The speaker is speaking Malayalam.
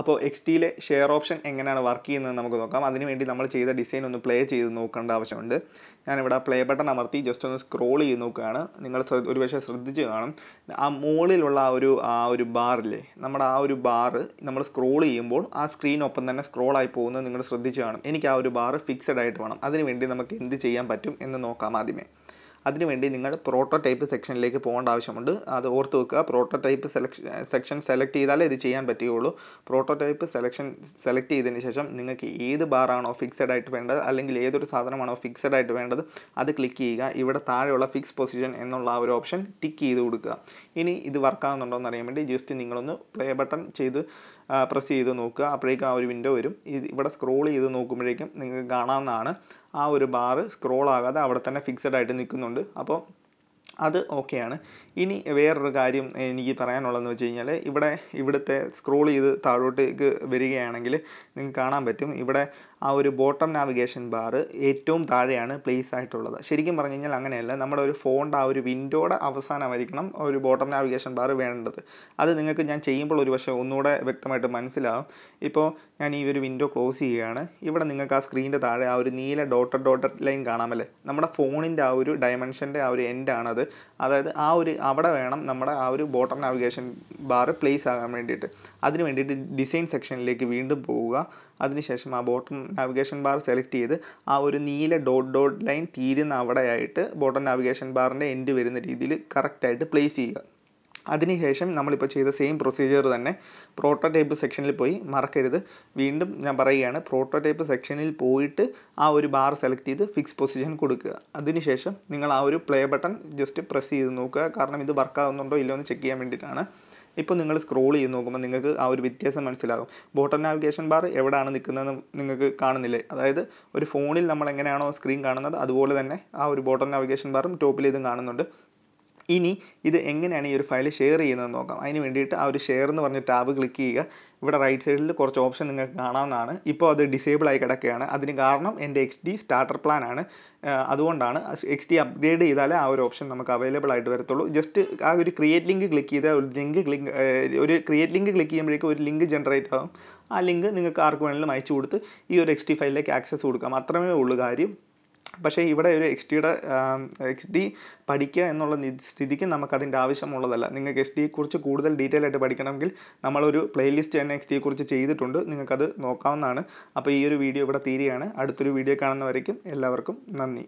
അപ്പോൾ എക്സ് ടിയിലെ ഷെയർ ഓപ്ഷൻ എങ്ങനെയാണ് വർക്ക് ചെയ്യുന്നത് നമുക്ക് നോക്കാം അതിനുവേണ്ടി നമ്മൾ ചെയ്ത ഡിസൈൻ ഒന്ന് പ്ലേ ചെയ്ത് നോക്കേണ്ട ആവശ്യമുണ്ട് ഞാനിവിടെ പ്ലേ ബട്ടൺ അമർത്തി ജസ്റ്റ് ഒന്ന് സ്ക്രോൾ ചെയ്ത് നോക്കുകയാണ് നിങ്ങൾ ഒരുപക്ഷെ ശ്രദ്ധിച്ച് കാണും ആ മുകളിലുള്ള ആ ഒരു ആ ഒരു ബാറില്ലേ നമ്മുടെ ആ ഒരു ബാറ് നമ്മൾ സ്ക്രോൾ ചെയ്യുമ്പോൾ ആ സ്ക്രീനൊപ്പം തന്നെ സ്ക്രോളായി പോകുന്നത് നിങ്ങൾ ശ്രദ്ധിച്ച് കാണും എനിക്ക് ആ ഒരു ബാറ് ഫിക്സഡ് ആയിട്ട് വേണം അതിനുവേണ്ടി നമുക്ക് എന്ത് ചെയ്യാൻ പറ്റും എന്ന് നോക്കാം ആദ്യമേ അതിനുവേണ്ടി നിങ്ങൾ പ്രോട്ടോടൈപ്പ് സെക്ഷനിലേക്ക് പോകേണ്ട ആവശ്യമുണ്ട് അത് ഓർത്ത് വെക്കുക പ്രോട്ടോടൈപ്പ് സെലക്ഷൻ സെക്ഷൻ സെലക്ട് ചെയ്താലേ ഇത് ചെയ്യാൻ പറ്റുകയുള്ളൂ പ്രോട്ടോടൈപ്പ് സെലക്ഷൻ സെലക്ട് ചെയ്തതിന് ശേഷം നിങ്ങൾക്ക് ഏത് ബാറാണോ ഫിക്സഡ് ആയിട്ട് വേണ്ടത് അല്ലെങ്കിൽ ഏതൊരു സാധനമാണോ ഫിക്സഡ് ആയിട്ട് വേണ്ടത് അത് ക്ലിക്ക് ചെയ്യുക ഇവിടെ താഴെയുള്ള ഫിക്സ് പൊസിഷൻ എന്നുള്ള ആ ഒരു ഓപ്ഷൻ ടിക്ക് ചെയ്ത് കൊടുക്കുക ഇനി ഇത് വർക്കാവുന്നുണ്ടോ എന്ന് അറിയാൻ വേണ്ടി ജസ്റ്റ് നിങ്ങളൊന്ന് പ്ലേ ബട്ടൺ ചെയ്ത് പ്രസ് ചെയ്ത് നോക്കുക അപ്പോഴേക്കും ആ ഒരു വിൻഡോ വരും ഇവിടെ സ്ക്രോൾ ചെയ്ത് നോക്കുമ്പോഴേക്കും നിങ്ങൾക്ക് കാണാവുന്നതാണ് ആ ഒരു ബാറ് സ്ക്രോൾ ആകാതെ അവിടെ തന്നെ ഫിക്സഡ് ആയിട്ട് നിൽക്കുന്നുണ്ട് അപ്പോൾ അത് ഓക്കെയാണ് ഇനി വേറൊരു കാര്യം എനിക്ക് പറയാനുള്ളതെന്ന് വെച്ച് കഴിഞ്ഞാൽ ഇവിടെ ഇവിടുത്തെ സ്ക്രോൾ ചെയ്ത് താഴോട്ടേക്ക് വരികയാണെങ്കിൽ നിങ്ങൾക്ക് കാണാൻ പറ്റും ഇവിടെ ആ ഒരു ബോട്ടം നാവിഗേഷൻ ബാർ ഏറ്റവും താഴെയാണ് പ്ലേസ് ആയിട്ടുള്ളത് ശരിക്കും പറഞ്ഞു കഴിഞ്ഞാൽ അങ്ങനെയല്ല നമ്മുടെ ഒരു ഫോണിൻ്റെ ആ ഒരു വിൻഡോയുടെ അവസാനമായിരിക്കണം ഒരു ബോട്ടം നാവിഗേഷൻ ബാർ വേണ്ടത് അത് നിങ്ങൾക്ക് ഞാൻ ചെയ്യുമ്പോൾ ഒരു പക്ഷേ ഒന്നുകൂടെ വ്യക്തമായിട്ട് മനസ്സിലാവും ഇപ്പോൾ ഞാൻ ഈ ഒരു വിൻഡോ ക്ലോസ് ചെയ്യുകയാണ് ഇവിടെ നിങ്ങൾക്ക് ആ സ്ക്രീനിൻ്റെ താഴെ ആ ഒരു നീല ഡോട്ടർ ഡോട്ടർ ലൈൻ കാണാമല്ലേ നമ്മുടെ ഫോണിൻ്റെ ആ ഒരു ഡയമെൻഷൻ്റെ ആ ഒരു എൻഡാണത് അതായത് ആ ഒരു അവിടെ വേണം നമ്മുടെ ആ ഒരു ബോട്ടം നാവിഗേഷൻ ബാർ പ്ലേസ് ആകാൻ വേണ്ടിയിട്ട് അതിന് വേണ്ടിയിട്ട് ഡിസൈൻ സെക്ഷനിലേക്ക് വീണ്ടും പോവുക അതിനുശേഷം ആ ബോട്ടം നാവിഗേഷൻ ബാർ സെലക്ട് ചെയ്ത് ആ ഒരു നീല ഡോട്ട് ഡോട്ട് ലൈൻ തീരുന്ന അവിടെയായിട്ട് ബോട്ടം നാവിഗേഷൻ ബാറിൻ്റെ എൻഡ് വരുന്ന രീതിയിൽ കറക്റ്റായിട്ട് പ്ലേസ് ചെയ്യുക അതിനുശേഷം നമ്മളിപ്പോൾ ചെയ്ത സെയിം പ്രൊസീജിയർ തന്നെ പ്രോട്ടോടൈപ്പ് സെക്ഷനിൽ പോയി മറക്കരുത് വീണ്ടും ഞാൻ പറയുകയാണ് പ്രോട്ടോടൈപ്പ് സെക്ഷനിൽ പോയിട്ട് ആ ഒരു ബാർ സെലക്ട് ചെയ്ത് ഫിക്സ് പൊസിഷൻ കൊടുക്കുക അതിനുശേഷം നിങ്ങൾ ആ ഒരു പ്ലേ ബട്ടൺ ജസ്റ്റ് പ്രസ് ചെയ്ത് നോക്കുക കാരണം ഇത് വർക്കാവുന്നുണ്ടോ ഇല്ലയോ എന്ന് ചെക്ക് ചെയ്യാൻ വേണ്ടിയിട്ടാണ് ഇപ്പോൾ നിങ്ങൾ സ്ക്രോൾ ചെയ്ത് നോക്കുമ്പോൾ നിങ്ങൾക്ക് ആ ഒരു വ്യത്യാസം മനസ്സിലാകും ബോട്ടൺ നാവിഗേഷൻ ബാർ എവിടെയാണ് നിൽക്കുന്നതെന്ന് നിങ്ങൾക്ക് കാണുന്നില്ലേ അതായത് ഒരു ഫോണിൽ നമ്മൾ എങ്ങനെയാണോ സ്ക്രീൻ കാണുന്നത് അതുപോലെ തന്നെ ആ ഒരു ബോട്ടൺ നാവിഗേഷൻ ബാറും ടോപ്പിൽ ഇതും കാണുന്നുണ്ട് ഇനി ഇത് എങ്ങനെയാണ് ഈ ഒരു ഫയൽ ഷെയർ ചെയ്യുന്നത് നോക്കാം അതിന് വേണ്ടിയിട്ട് ആ ഒരു ഷെയർ എന്ന് പറഞ്ഞ ടാബ് ക്ലിക്ക് ചെയ്യുക ഇവിടെ റൈറ്റ് സൈഡിൽ കുറച്ച് ഓപ്ഷൻ നിങ്ങൾക്ക് കാണാവുന്നതാണ് ഇപ്പോൾ അത് ഡിസേബിൾ ആയി കിടക്കുകയാണ് അതിന് കാരണം എൻ്റെ എക്സ് ഡി സ്റ്റാർട്ടർ പ്ലാൻ ആണ് അതുകൊണ്ടാണ് എക്സ് ഡി അപ്ഗ്രേഡ് ചെയ്താലേ ആ ഒരു ഓപ്ഷൻ നമുക്ക് അവൈലബിൾ ആയിട്ട് വരത്തുള്ളൂ ജസ്റ്റ് ആ ഒരു ക്രിയേറ്റ് ലിങ്ക് ക്ലിക്ക് ചെയ്താൽ ഒരു ലിങ്ക് ക്ലിക്ക് ഒരു ക്രിയേറ്റ് ലിങ്ക് ക്ലിക്ക് ചെയ്യുമ്പോഴേക്കും ഒരു ലിങ്ക് ജനറേറ്റ് ആകും ആ ലിങ്ക് നിങ്ങൾക്ക് ആർക്ക് വേണമെങ്കിലും അയച്ചു കൊടുത്ത് ഈ ഒരു എക്സ് ഡി ഫയലിലേക്ക് ആക്സസ് കൊടുക്കാം അത്രമേ ഉള്ളൂ കാര്യം പക്ഷേ ഇവിടെ ഒരു എക്സ് ഡിയുടെ എക്സ് ഡി പഠിക്കുക എന്നുള്ള സ്ഥിതിക്ക് നമുക്കതിൻ്റെ ആവശ്യമുള്ളതല്ല നിങ്ങൾക്ക് എസ് ഡിയെക്കുറിച്ച് കൂടുതൽ ഡീറ്റെയിൽ ആയിട്ട് പഠിക്കണമെങ്കിൽ നമ്മളൊരു പ്ലേലിസ്റ്റ് തന്നെ എക്സ് ഡിയെക്കുറിച്ച് ചെയ്തിട്ടുണ്ട് നിങ്ങൾക്കത് നോക്കാവുന്നതാണ് അപ്പോൾ ഈ ഒരു വീഡിയോ ഇവിടെ തീരുകയാണ് അടുത്തൊരു വീഡിയോ കാണുന്നവരേക്കും എല്ലാവർക്കും നന്ദി